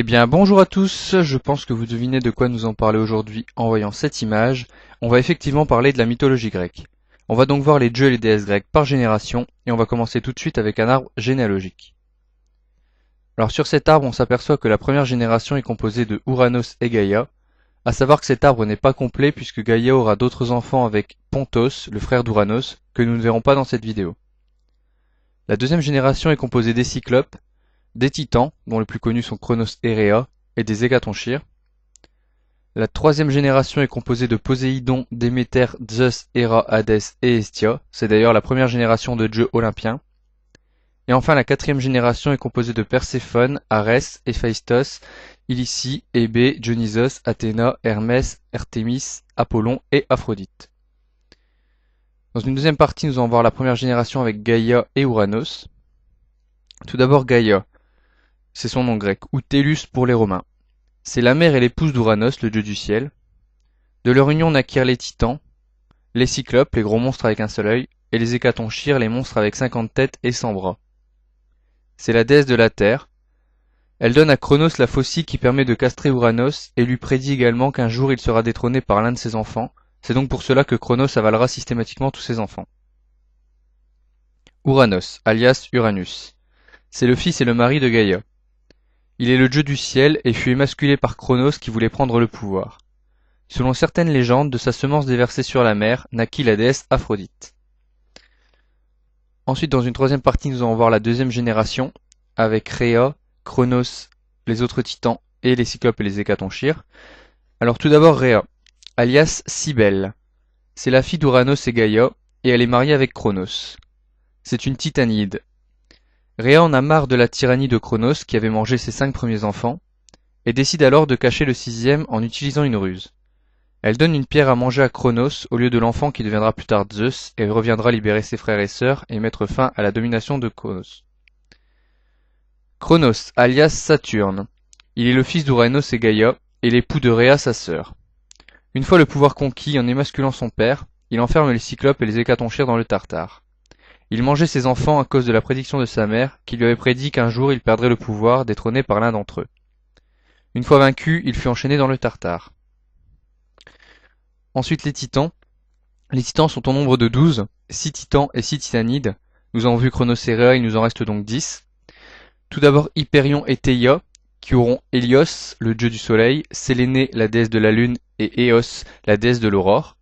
Eh bien bonjour à tous, je pense que vous devinez de quoi nous en parler aujourd'hui en voyant cette image. On va effectivement parler de la mythologie grecque. On va donc voir les dieux et les déesses grecques par génération et on va commencer tout de suite avec un arbre généalogique. Alors sur cet arbre on s'aperçoit que la première génération est composée de Uranos et Gaïa, à savoir que cet arbre n'est pas complet puisque Gaïa aura d'autres enfants avec Pontos, le frère d'Uranos, que nous ne verrons pas dans cette vidéo. La deuxième génération est composée des Cyclopes, des Titans, dont les plus connus sont Chronos Rhea, et des Hécatonchires. La troisième génération est composée de Poséidon, Déméter, Zeus, Hera, Hadès et Hestia. C'est d'ailleurs la première génération de dieux olympiens. Et enfin, la quatrième génération est composée de Perséphone, Arès, Héphaïstos, Ilyssie, Hébé, Dionysos, Athéna, Hermès, Artemis, Apollon et Aphrodite. Dans une deuxième partie, nous allons voir la première génération avec Gaïa et Uranos. Tout d'abord Gaïa c'est son nom grec, ou Tellus pour les Romains. C'est la mère et l'épouse d'Ouranos, le dieu du ciel. De leur union naquirent les titans, les cyclopes, les gros monstres avec un seul œil, et les hécatonchires, les monstres avec cinquante têtes et cent bras. C'est la déesse de la terre. Elle donne à Cronos la faucille qui permet de castrer Ouranos et lui prédit également qu'un jour il sera détrôné par l'un de ses enfants. C'est donc pour cela que Cronos avalera systématiquement tous ses enfants. Ouranos, alias Uranus. C'est le fils et le mari de Gaïa. Il est le dieu du ciel et fut émasculé par Cronos qui voulait prendre le pouvoir. Selon certaines légendes, de sa semence déversée sur la mer, naquit la déesse Aphrodite. Ensuite, dans une troisième partie, nous allons voir la deuxième génération, avec Rhea, Cronos, les autres titans et les Cyclopes et les Hécatonchires. Alors tout d'abord Rhea, alias Cybèle. C'est la fille d'Uranos et Gaïa, et elle est mariée avec Cronos. C'est une titanide, Réa en a marre de la tyrannie de Cronos qui avait mangé ses cinq premiers enfants, et décide alors de cacher le sixième en utilisant une ruse. Elle donne une pierre à manger à Cronos au lieu de l'enfant qui deviendra plus tard Zeus et reviendra libérer ses frères et sœurs et mettre fin à la domination de Cronos. Cronos, alias Saturne. Il est le fils d'Uranos et Gaïa, et l'époux de Rhea sa sœur. Une fois le pouvoir conquis en émasculant son père, il enferme les cyclopes et les écatonchires dans le Tartare. Il mangeait ses enfants à cause de la prédiction de sa mère, qui lui avait prédit qu'un jour il perdrait le pouvoir, détrôné par l'un d'entre eux. Une fois vaincu, il fut enchaîné dans le Tartare. Ensuite les titans. Les titans sont au nombre de douze, six titans et six titanides. Nous avons vu Chronocérea, il nous en reste donc dix. Tout d'abord Hyperion et Theia, qui auront Helios, le dieu du soleil, Séléné, la déesse de la lune, et Eos, la déesse de l'aurore.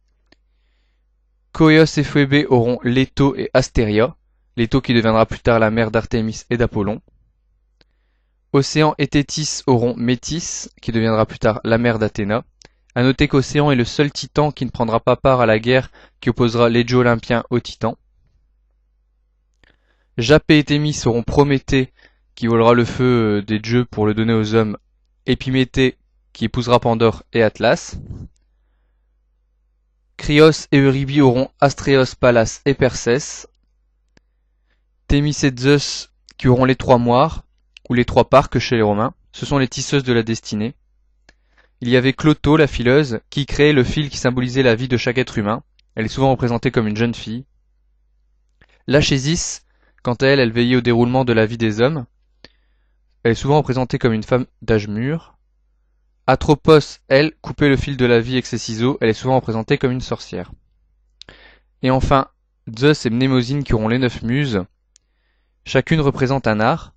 Coeus et Phoebe auront Leto et Astéria, Leto qui deviendra plus tard la mère d'Artémis et d'Apollon. Océan et Tétis auront Métis, qui deviendra plus tard la mère d'Athéna. À noter qu'Océan est le seul titan qui ne prendra pas part à la guerre qui opposera les dieux olympiens aux titans. Japé et Thémis auront Prométhée, qui volera le feu euh, des dieux pour le donner aux hommes, Épiméthée, qui épousera Pandore et Atlas. Crios et Euribie auront Astreos, Pallas et Persès. Thémis et Zeus qui auront les trois moires, ou les trois parcs chez les Romains. Ce sont les tisseuses de la destinée. Il y avait Clotho la fileuse, qui créait le fil qui symbolisait la vie de chaque être humain. Elle est souvent représentée comme une jeune fille. Lachésis, quant à elle, elle veillait au déroulement de la vie des hommes. Elle est souvent représentée comme une femme d'âge mûr. Atropos, elle, coupait le fil de la vie avec ses ciseaux, elle est souvent représentée comme une sorcière. Et enfin, Zeus et Mnémosyne qui auront les neuf muses, chacune représente un art.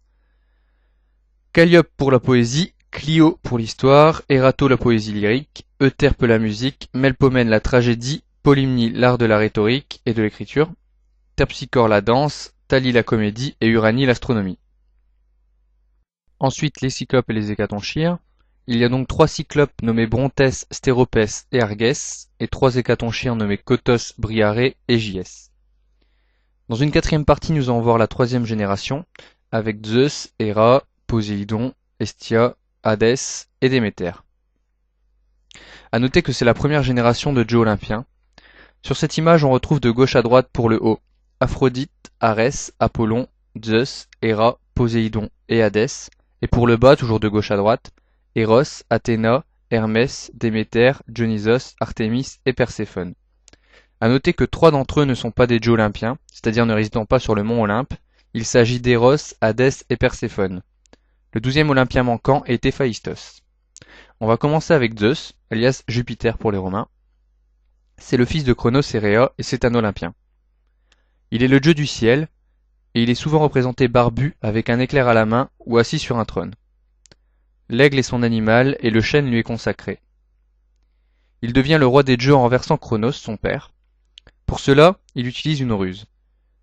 Calliope pour la poésie, Clio pour l'histoire, Erato la poésie lyrique, Euterpe la musique, Melpomène la tragédie, Polymnie l'art de la rhétorique et de l'écriture, Terpsichore la danse, Thalie la comédie et Uranie l'astronomie. Ensuite les cyclopes et les hécatonchires, il y a donc trois cyclopes nommés Brontès, Stéropès et Argès, et trois hécatonchiens nommés Cotos, Briare et Gies. Dans une quatrième partie, nous allons voir la troisième génération, avec Zeus, Héra, Poséidon, Estia, Hadès et Déméter. À noter que c'est la première génération de dieux olympiens. Sur cette image, on retrouve de gauche à droite pour le haut Aphrodite, Arès, Apollon, Zeus, Héra, Poséidon et Hadès, et pour le bas, toujours de gauche à droite, Eros, Athéna, Hermès, Déméter, Dionysos, Artemis et Perséphone. À noter que trois d'entre eux ne sont pas des dieux olympiens, c'est-à-dire ne résidant pas sur le mont Olympe. Il s'agit d'Eros, Hadès et Perséphone. Le douzième olympien manquant est Héphaïstos. On va commencer avec Zeus, alias Jupiter pour les Romains. C'est le fils de Chronos et Réa et c'est un olympien. Il est le dieu du ciel et il est souvent représenté barbu avec un éclair à la main ou assis sur un trône. L'aigle est son animal et le chêne lui est consacré. Il devient le roi des dieux en renversant Chronos, son père. Pour cela, il utilise une ruse.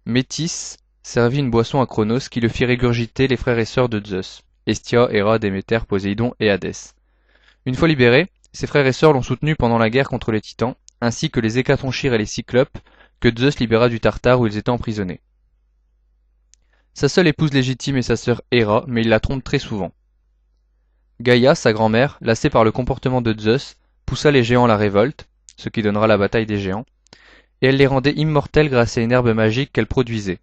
Métis servit une boisson à Chronos qui le fit régurgiter les frères et sœurs de Zeus, Estia, Héra, Déméter, Poséidon et Hadès. Une fois libérés, ses frères et sœurs l'ont soutenu pendant la guerre contre les titans, ainsi que les Hécatonchires et les Cyclopes, que Zeus libéra du Tartare où ils étaient emprisonnés. Sa seule épouse légitime est sa sœur Héra, mais il la trompe très souvent. Gaïa, sa grand-mère, lassée par le comportement de Zeus, poussa les géants à la révolte, ce qui donnera la bataille des géants, et elle les rendait immortels grâce à une herbe magique qu'elle produisait.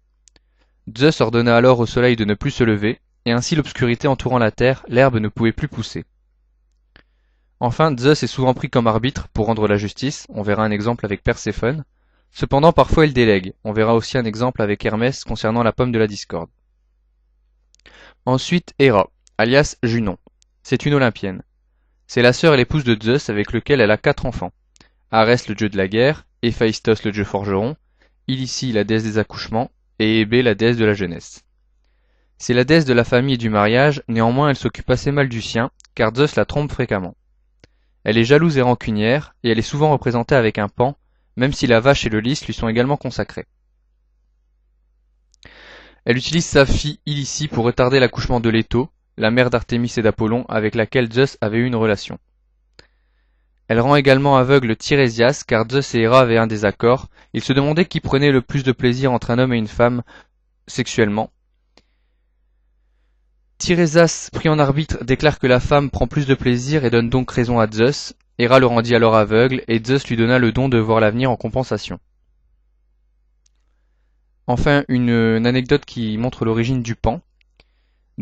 Zeus ordonna alors au soleil de ne plus se lever, et ainsi l'obscurité entourant la terre, l'herbe ne pouvait plus pousser. Enfin, Zeus est souvent pris comme arbitre pour rendre la justice, on verra un exemple avec Perséphone. Cependant, parfois il délègue, on verra aussi un exemple avec Hermès concernant la pomme de la discorde. Ensuite, Hera, alias Junon. C'est une Olympienne. C'est la sœur et l'épouse de Zeus avec lequel elle a quatre enfants. Arès le dieu de la guerre, Héphaïstos le dieu forgeron, Ilyssie la déesse des accouchements, et Hébé la déesse de la jeunesse. C'est la déesse de la famille et du mariage, néanmoins elle s'occupe assez mal du sien, car Zeus la trompe fréquemment. Elle est jalouse et rancunière, et elle est souvent représentée avec un pan, même si la vache et le lys lui sont également consacrés. Elle utilise sa fille Ilissi pour retarder l'accouchement de Leto, la mère d'Artémis et d'Apollon avec laquelle Zeus avait eu une relation. Elle rend également aveugle Tirésias car Zeus et Hera avaient un désaccord, ils se demandaient qui prenait le plus de plaisir entre un homme et une femme sexuellement. Tirésias, pris en arbitre, déclare que la femme prend plus de plaisir et donne donc raison à Zeus. Hera le rendit alors aveugle et Zeus lui donna le don de voir l'avenir en compensation. Enfin, une anecdote qui montre l'origine du pan.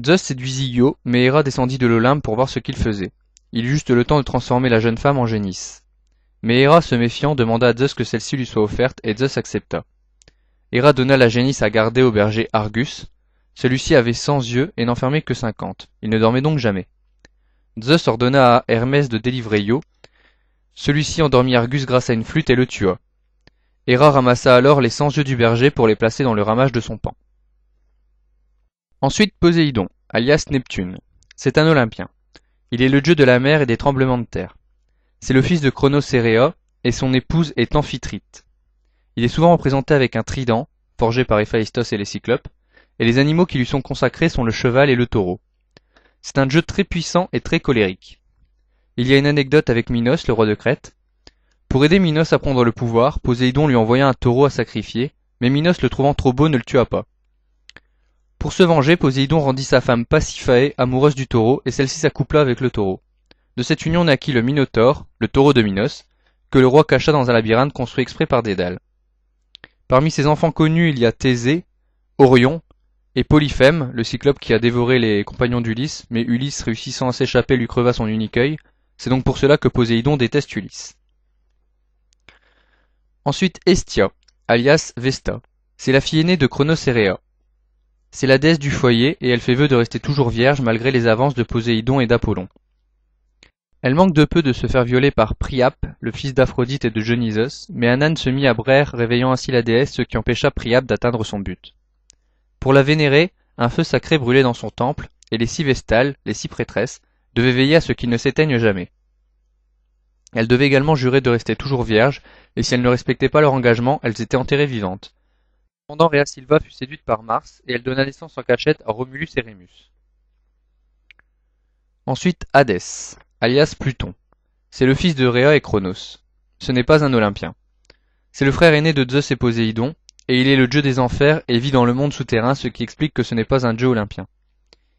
Zeus séduisit Io, mais Héra descendit de l'Olympe pour voir ce qu'il faisait. Il eut juste le temps de transformer la jeune femme en génisse. Mais Héra, se méfiant, demanda à Zeus que celle-ci lui soit offerte, et Zeus accepta. Héra donna la génisse à garder au berger Argus. Celui-ci avait cent yeux et n'enfermait que cinquante. Il ne dormait donc jamais. Zeus ordonna à Hermès de délivrer Io. Celui-ci endormit Argus grâce à une flûte et le tua. Héra ramassa alors les cent yeux du berger pour les placer dans le ramage de son pan. Ensuite Poséidon, alias Neptune. C'est un Olympien. Il est le dieu de la mer et des tremblements de terre. C'est le fils de Cronos et et son épouse est Amphitrite. Il est souvent représenté avec un trident, forgé par Héphaïstos et les Cyclopes, et les animaux qui lui sont consacrés sont le cheval et le taureau. C'est un dieu très puissant et très colérique. Il y a une anecdote avec Minos, le roi de Crète. Pour aider Minos à prendre le pouvoir, Poséidon lui envoya un taureau à sacrifier, mais Minos le trouvant trop beau ne le tua pas. Pour se venger, Poséidon rendit sa femme Pasiphae amoureuse du taureau et celle-ci s'accoupla avec le taureau. De cette union naquit le Minotaure, le taureau de Minos, que le roi cacha dans un labyrinthe construit exprès par Dédale. Parmi ses enfants connus, il y a Thésée, Orion et Polyphème, le cyclope qui a dévoré les compagnons d'Ulysse, mais Ulysse réussissant à s'échapper lui creva son unique œil. C'est donc pour cela que Poséidon déteste Ulysse. Ensuite Estia, alias Vesta. C'est la fille aînée de Chronos c'est la déesse du foyer et elle fait vœu de rester toujours vierge malgré les avances de Poséidon et d'Apollon. Elle manque de peu de se faire violer par Priape, le fils d'Aphrodite et de Genysos, mais un se mit à braire, réveillant ainsi la déesse, ce qui empêcha Priape d'atteindre son but. Pour la vénérer, un feu sacré brûlait dans son temple, et les six vestales, les six prêtresses, devaient veiller à ce qu'il ne s'éteignent jamais. Elles devaient également jurer de rester toujours vierges et si elles ne respectaient pas leur engagement, elles étaient enterrées vivantes. Cependant Rhea Silva fut séduite par Mars et elle donna naissance en cachette à Romulus et Rémus. Ensuite Hadès, alias Pluton. C'est le fils de Rhea et Cronos. Ce n'est pas un Olympien. C'est le frère aîné de Zeus et Poséidon, et il est le dieu des enfers et vit dans le monde souterrain, ce qui explique que ce n'est pas un dieu olympien.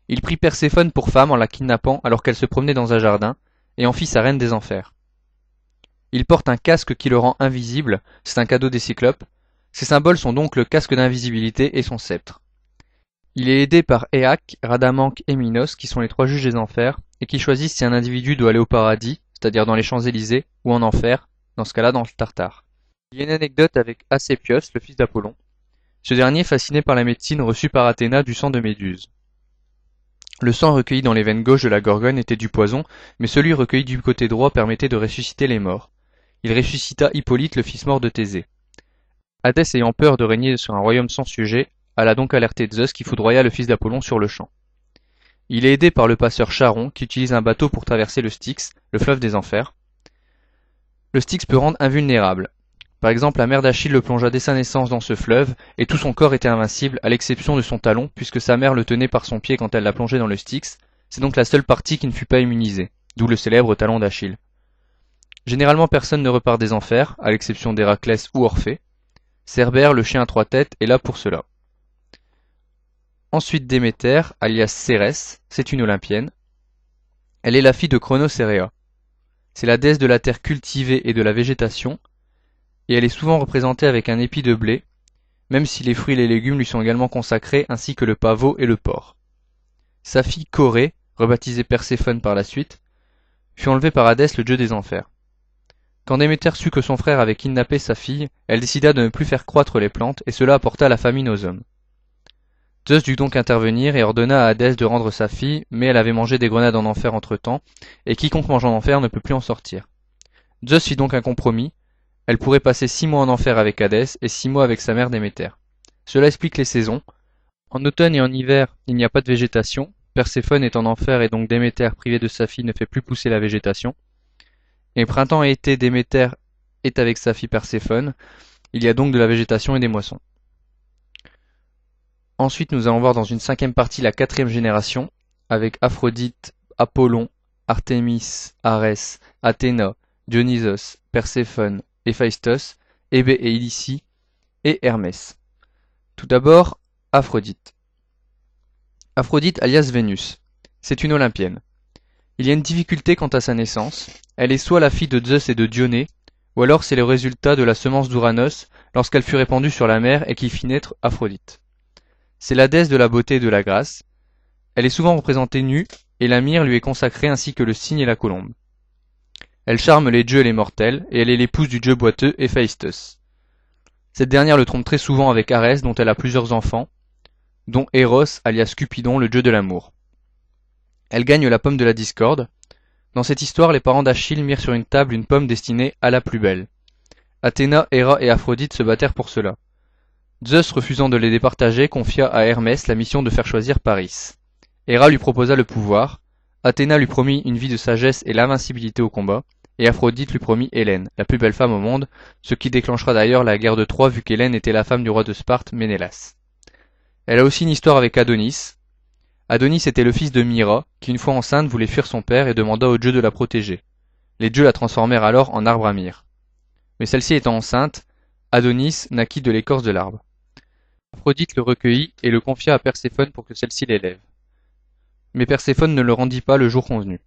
Il prit Perséphone pour femme en la kidnappant alors qu'elle se promenait dans un jardin, et en fit sa reine des enfers. Il porte un casque qui le rend invisible, c'est un cadeau des Cyclopes, ses symboles sont donc le casque d'invisibilité et son sceptre. Il est aidé par Éaque, Radamanque et Minos, qui sont les trois juges des enfers, et qui choisissent si un individu doit aller au paradis, c'est-à-dire dans les Champs-Élysées, ou en enfer, dans ce cas-là dans le Tartare. Il y a une anecdote avec Asépios, le fils d'Apollon. Ce dernier, fasciné par la médecine, reçue par Athéna du sang de Méduse. Le sang recueilli dans les veines gauches de la Gorgone était du poison, mais celui recueilli du côté droit permettait de ressusciter les morts. Il ressuscita Hippolyte, le fils mort de Thésée. Hadès ayant peur de régner sur un royaume sans sujet, alla donc alerter Zeus qui foudroya le fils d'Apollon sur le champ. Il est aidé par le passeur Charon qui utilise un bateau pour traverser le Styx, le fleuve des enfers. Le Styx peut rendre invulnérable. Par exemple, la mère d'Achille le plongea dès sa naissance dans ce fleuve, et tout son corps était invincible, à l'exception de son talon, puisque sa mère le tenait par son pied quand elle l'a plongé dans le Styx, c'est donc la seule partie qui ne fut pas immunisée, d'où le célèbre talon d'Achille. Généralement personne ne repart des enfers, à l'exception d'Héraclès ou Orphée, Cerbère, le chien à trois têtes, est là pour cela. Ensuite Déméter, alias Cérès, c'est une Olympienne. Elle est la fille de chronoséréa C'est la déesse de la terre cultivée et de la végétation, et elle est souvent représentée avec un épi de blé, même si les fruits et les légumes lui sont également consacrés, ainsi que le pavot et le porc. Sa fille Corée, rebaptisée Perséphone par la suite, fut enlevée par Hadès, le dieu des enfers. Quand Déméter sut que son frère avait kidnappé sa fille, elle décida de ne plus faire croître les plantes, et cela apporta la famine aux hommes. Zeus dut donc intervenir et ordonna à Hadès de rendre sa fille, mais elle avait mangé des grenades en enfer entre-temps, et quiconque mange en enfer ne peut plus en sortir. Zeus fit donc un compromis, elle pourrait passer six mois en enfer avec Hadès et six mois avec sa mère Déméter. Cela explique les saisons. En automne et en hiver, il n'y a pas de végétation, Perséphone est en enfer et donc Déméter privée de sa fille ne fait plus pousser la végétation. Et printemps et été Déméter est avec sa fille Perséphone, il y a donc de la végétation et des moissons. Ensuite, nous allons voir dans une cinquième partie la quatrième génération, avec Aphrodite, Apollon, Artemis, Arès, Athéna, Dionysos, Perséphone, Héphaïstos, Hébé et Ilyssie, et Hermès. Tout d'abord, Aphrodite. Aphrodite alias Vénus. C'est une Olympienne. Il y a une difficulté quant à sa naissance, elle est soit la fille de Zeus et de Dioné, ou alors c'est le résultat de la semence d'Ouranos lorsqu'elle fut répandue sur la mer et qui fit naître Aphrodite. C'est la déesse de la beauté et de la grâce, elle est souvent représentée nue, et la myrrhe lui est consacrée ainsi que le cygne et la colombe. Elle charme les dieux et les mortels, et elle est l'épouse du dieu boiteux Héphaïstos. Cette dernière le trompe très souvent avec Arès, dont elle a plusieurs enfants, dont Eros, alias Cupidon, le dieu de l'amour. Elle gagne la pomme de la discorde. Dans cette histoire, les parents d'Achille mirent sur une table une pomme destinée à la plus belle. Athéna, Héra et Aphrodite se battèrent pour cela. Zeus, refusant de les départager, confia à Hermès la mission de faire choisir Paris. Héra lui proposa le pouvoir, Athéna lui promit une vie de sagesse et l'invincibilité au combat, et Aphrodite lui promit Hélène, la plus belle femme au monde, ce qui déclenchera d'ailleurs la guerre de Troie vu qu'Hélène était la femme du roi de Sparte, Ménélas. Elle a aussi une histoire avec Adonis, Adonis était le fils de Myra, qui une fois enceinte voulait fuir son père et demanda aux dieux de la protéger. Les dieux la transformèrent alors en arbre à myrrhe. Mais celle-ci étant enceinte, Adonis naquit de l'écorce de l'arbre. Aphrodite le recueillit et le confia à Perséphone pour que celle-ci l'élève. Mais Perséphone ne le rendit pas le jour convenu.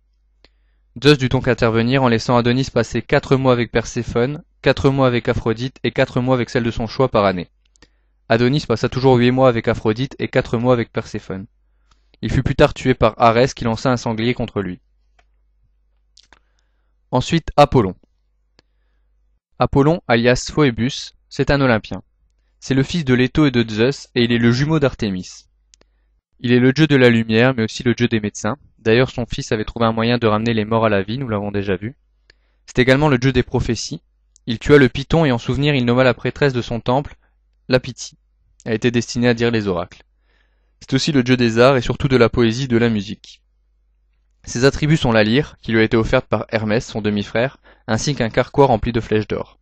Zeus dut donc intervenir en laissant Adonis passer quatre mois avec Perséphone, quatre mois avec Aphrodite et quatre mois avec celle de son choix par année. Adonis passa toujours huit mois avec Aphrodite et quatre mois avec Perséphone. Il fut plus tard tué par Arès qui lança un sanglier contre lui. Ensuite Apollon. Apollon, alias Phoebus, c'est un Olympien. C'est le fils de Leto et de Zeus et il est le jumeau d'Artémis. Il est le dieu de la lumière mais aussi le dieu des médecins. D'ailleurs son fils avait trouvé un moyen de ramener les morts à la vie, nous l'avons déjà vu. C'est également le dieu des prophéties. Il tua le Python et en souvenir il nomma la prêtresse de son temple, la Pythie. Elle était destinée à dire les oracles. C'est aussi le dieu des arts et surtout de la poésie et de la musique. Ses attributs sont la lyre, qui lui a été offerte par Hermès, son demi-frère, ainsi qu'un carquois rempli de flèches d'or.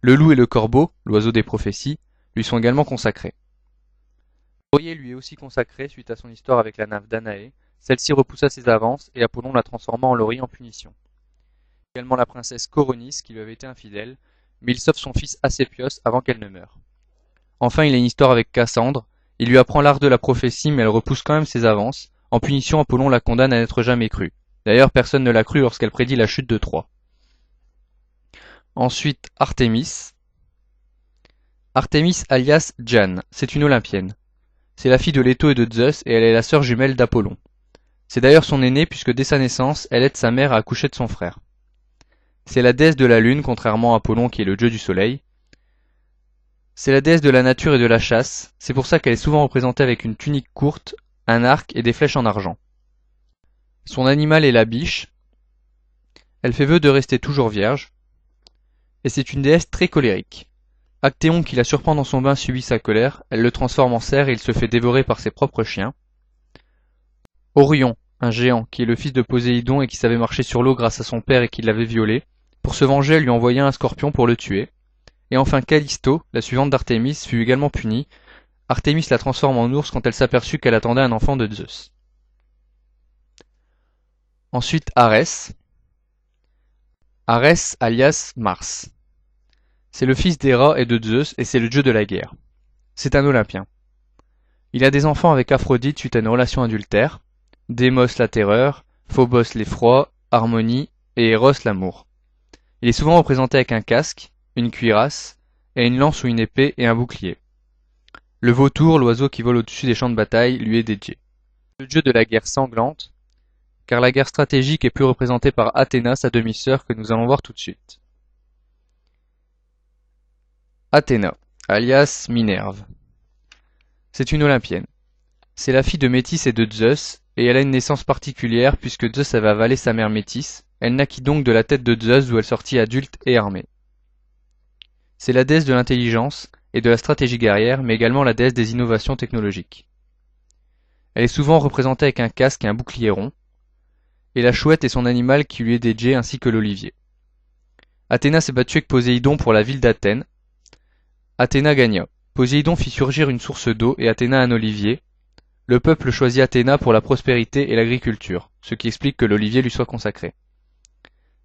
Le loup et le corbeau, l'oiseau des prophéties, lui sont également consacrés. Laurier lui est aussi consacré suite à son histoire avec la nave Danaé, celle-ci repoussa ses avances et Apollon la transforma en laurier en punition. Également la princesse Coronis qui lui avait été infidèle, mais il sauve son fils Assepios avant qu'elle ne meure. Enfin, il a une histoire avec Cassandre, il lui apprend l'art de la prophétie mais elle repousse quand même ses avances. En punition, Apollon la condamne à n'être jamais crue. D'ailleurs, personne ne l'a crue lorsqu'elle prédit la chute de Troie. Ensuite, Artemis. Artemis, alias Jan, c'est une Olympienne. C'est la fille de Leto et de Zeus et elle est la sœur jumelle d'Apollon. C'est d'ailleurs son aînée puisque dès sa naissance, elle aide sa mère à accoucher de son frère. C'est la déesse de la lune contrairement à Apollon qui est le dieu du soleil. C'est la déesse de la nature et de la chasse, c'est pour ça qu'elle est souvent représentée avec une tunique courte, un arc et des flèches en argent. Son animal est la biche. Elle fait vœu de rester toujours vierge. Et c'est une déesse très colérique. Actéon qui la surprend dans son bain subit sa colère, elle le transforme en cerf et il se fait dévorer par ses propres chiens. Orion, un géant, qui est le fils de Poséidon et qui savait marcher sur l'eau grâce à son père et qui l'avait violé, pour se venger lui envoya un scorpion pour le tuer. Et enfin Callisto, la suivante d'Artémis, fut également punie. Artémis la transforme en ours quand elle s'aperçut qu'elle attendait un enfant de Zeus. Ensuite Arès. Arès alias Mars. C'est le fils d'Héra et de Zeus et c'est le dieu de la guerre. C'est un Olympien. Il a des enfants avec Aphrodite suite à une relation adultère, Démos la terreur, Phobos l'effroi, Harmonie et Eros l'amour. Il est souvent représenté avec un casque, une cuirasse, et une lance ou une épée et un bouclier. Le vautour, l'oiseau qui vole au-dessus des champs de bataille, lui est dédié. Le dieu de la guerre sanglante, car la guerre stratégique est plus représentée par Athéna, sa demi-sœur, que nous allons voir tout de suite. Athéna, alias Minerve. C'est une Olympienne. C'est la fille de Métis et de Zeus, et elle a une naissance particulière puisque Zeus avait avalé sa mère Métis. Elle naquit donc de la tête de Zeus où elle sortit adulte et armée. C'est la déesse de l'intelligence et de la stratégie guerrière, mais également la déesse des innovations technologiques. Elle est souvent représentée avec un casque et un bouclier rond, et la chouette est son animal qui lui est dédié ainsi que l'olivier. Athéna s'est battue avec Poséidon pour la ville d'Athènes. Athéna gagna. Poséidon fit surgir une source d'eau et Athéna un olivier. Le peuple choisit Athéna pour la prospérité et l'agriculture, ce qui explique que l'olivier lui soit consacré.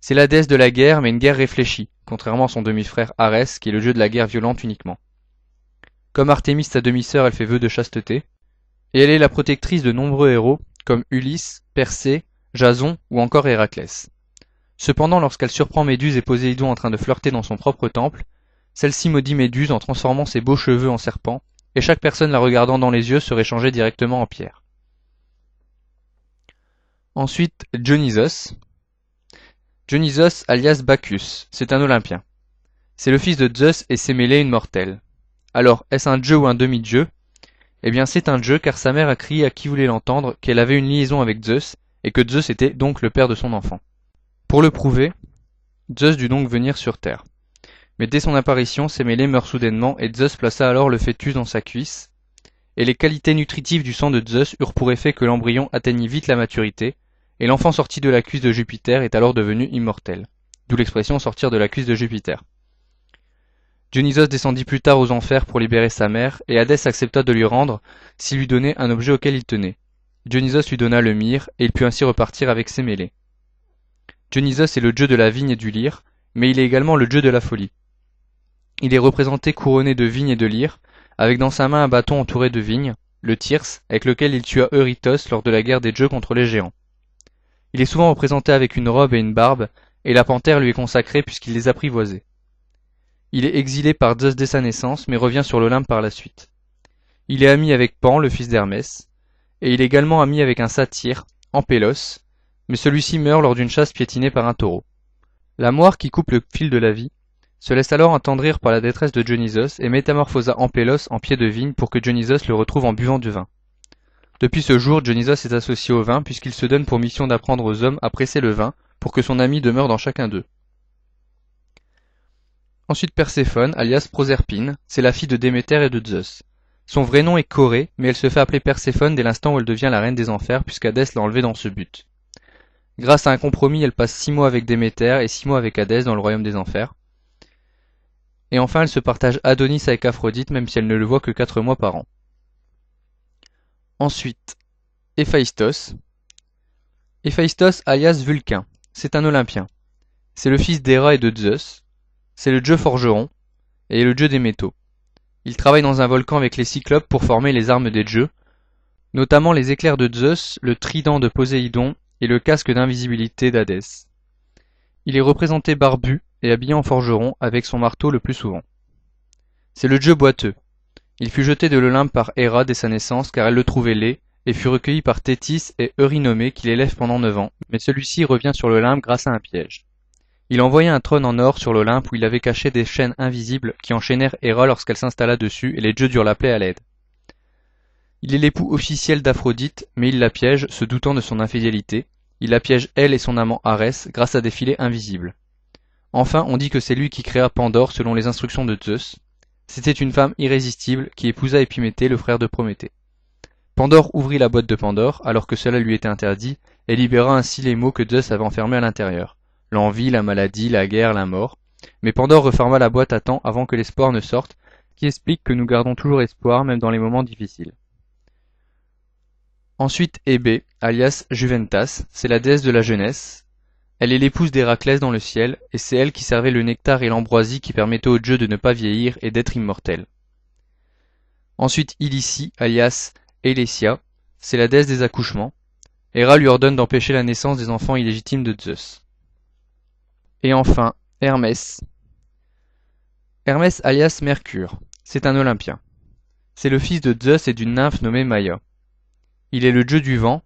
C'est la déesse de la guerre, mais une guerre réfléchie, contrairement à son demi-frère Arès qui est le dieu de la guerre violente uniquement. Comme Artemis, sa demi-sœur, elle fait vœu de chasteté, et elle est la protectrice de nombreux héros comme Ulysse, Persée, Jason ou encore Héraclès. Cependant, lorsqu'elle surprend Méduse et Poséidon en train de flirter dans son propre temple, celle-ci maudit Méduse en transformant ses beaux cheveux en serpents, et chaque personne la regardant dans les yeux serait changée directement en pierre. Ensuite, Dionysos, Dionysos alias Bacchus, c'est un Olympien. C'est le fils de Zeus et s'est mêlé une mortelle. Alors, est-ce un dieu ou un demi-dieu Eh bien, c'est un dieu car sa mère a crié à qui voulait l'entendre qu'elle avait une liaison avec Zeus et que Zeus était donc le père de son enfant. Pour le prouver, Zeus dut donc venir sur Terre. Mais dès son apparition, Sémélé meurt soudainement et Zeus plaça alors le fœtus dans sa cuisse, et les qualités nutritives du sang de Zeus eurent pour effet que l'embryon atteignit vite la maturité, et l'enfant sorti de la cuisse de Jupiter est alors devenu immortel, d'où l'expression sortir de la cuisse de Jupiter. Dionysos descendit plus tard aux enfers pour libérer sa mère, et Hadès accepta de lui rendre s'il lui donnait un objet auquel il tenait. Dionysos lui donna le myrrhe, et il put ainsi repartir avec ses mêlées. Dionysos est le dieu de la vigne et du lyre, mais il est également le dieu de la folie. Il est représenté couronné de vignes et de lyre, avec dans sa main un bâton entouré de vignes, le thyrs, avec lequel il tua Eurytos lors de la guerre des dieux contre les géants. Il est souvent représenté avec une robe et une barbe, et la panthère lui est consacrée puisqu'il les apprivoisait. Il est exilé par Zeus dès sa naissance, mais revient sur l'Olympe par la suite. Il est ami avec Pan, le fils d'Hermès, et il est également ami avec un satyre, Ampélos, mais celui-ci meurt lors d'une chasse piétinée par un taureau. La moire qui coupe le fil de la vie se laisse alors attendrir par la détresse de Dionysos et métamorphosa Ampélos en pied de vigne pour que Dionysos le retrouve en buvant du vin. Depuis ce jour, Dionysos est associé au vin puisqu'il se donne pour mission d'apprendre aux hommes à presser le vin pour que son ami demeure dans chacun d'eux. Ensuite Perséphone, alias Proserpine, c'est la fille de Déméter et de Zeus. Son vrai nom est Corée, mais elle se fait appeler Perséphone dès l'instant où elle devient la reine des enfers puisqu'Hadès l'a enlevée dans ce but. Grâce à un compromis, elle passe six mois avec Déméter et six mois avec Hadès dans le royaume des enfers. Et enfin, elle se partage Adonis avec Aphrodite même si elle ne le voit que quatre mois par an. Ensuite, Héphaïstos. Héphaïstos alias Vulcain, c'est un Olympien. C'est le fils d'Héra et de Zeus. C'est le dieu forgeron et le dieu des métaux. Il travaille dans un volcan avec les cyclopes pour former les armes des dieux, notamment les éclairs de Zeus, le trident de Poséidon et le casque d'invisibilité d'Hadès. Il est représenté barbu et habillé en forgeron avec son marteau le plus souvent. C'est le dieu boiteux, il fut jeté de l'Olympe par Héra dès sa naissance car elle le trouvait laid, et fut recueilli par Tétis et Eurynomée qui l'élèvent pendant neuf ans, mais celui-ci revient sur l'Olympe grâce à un piège. Il envoya un trône en or sur l'Olympe où il avait caché des chaînes invisibles qui enchaînèrent Héra lorsqu'elle s'installa dessus et les dieux durent l'appeler à l'aide. Il est l'époux officiel d'Aphrodite, mais il la piège, se doutant de son infidélité. Il la piège elle et son amant Arès grâce à des filets invisibles. Enfin, on dit que c'est lui qui créa Pandore selon les instructions de Zeus, c'était une femme irrésistible qui épousa Épiméthée, le frère de Prométhée. Pandore ouvrit la boîte de Pandore, alors que cela lui était interdit, et libéra ainsi les maux que Zeus avait enfermés à l'intérieur. L'envie, la maladie, la guerre, la mort. Mais Pandore referma la boîte à temps avant que l'espoir ne sorte, qui explique que nous gardons toujours espoir même dans les moments difficiles. Ensuite Hébé, alias Juventas, c'est la déesse de la jeunesse, elle est l'épouse d'Héraclès dans le ciel, et c'est elle qui servait le nectar et l'ambroisie qui permettaient aux dieux de ne pas vieillir et d'être immortels. Ensuite Ilyssi, alias Hélésia, c'est la déesse des accouchements. Héra lui ordonne d'empêcher la naissance des enfants illégitimes de Zeus. Et enfin, Hermès. Hermès alias Mercure, c'est un Olympien. C'est le fils de Zeus et d'une nymphe nommée Maya. Il est le dieu du vent,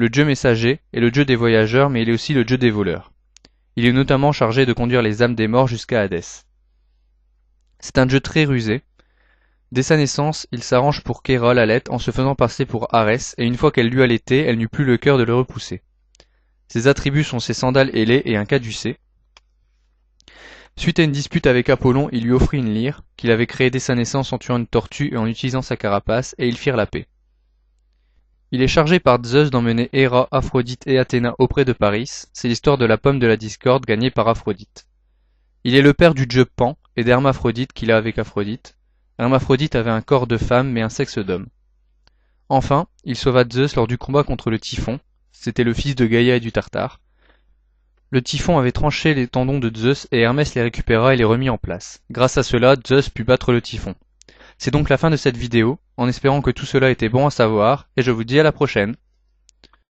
le dieu messager est le dieu des voyageurs mais il est aussi le dieu des voleurs. Il est notamment chargé de conduire les âmes des morts jusqu'à Hadès. C'est un dieu très rusé. Dès sa naissance, il s'arrange pour à l'aide en se faisant passer pour Arès, et une fois qu'elle lui lété, elle n'eut plus le cœur de le repousser. Ses attributs sont ses sandales ailées et un caducée. Suite à une dispute avec Apollon, il lui offrit une lyre, qu'il avait créée dès sa naissance en tuant une tortue et en utilisant sa carapace, et ils firent la paix. Il est chargé par Zeus d'emmener Héra, Aphrodite et Athéna auprès de Paris, c'est l'histoire de la pomme de la discorde gagnée par Aphrodite. Il est le père du dieu Pan et d'Hermaphrodite qu'il a avec Aphrodite. Hermaphrodite avait un corps de femme mais un sexe d'homme. Enfin, il sauva Zeus lors du combat contre le Typhon, c'était le fils de Gaïa et du Tartare. Le Typhon avait tranché les tendons de Zeus et Hermès les récupéra et les remit en place. Grâce à cela, Zeus put battre le Typhon. C'est donc la fin de cette vidéo, en espérant que tout cela était bon à savoir, et je vous dis à la prochaine.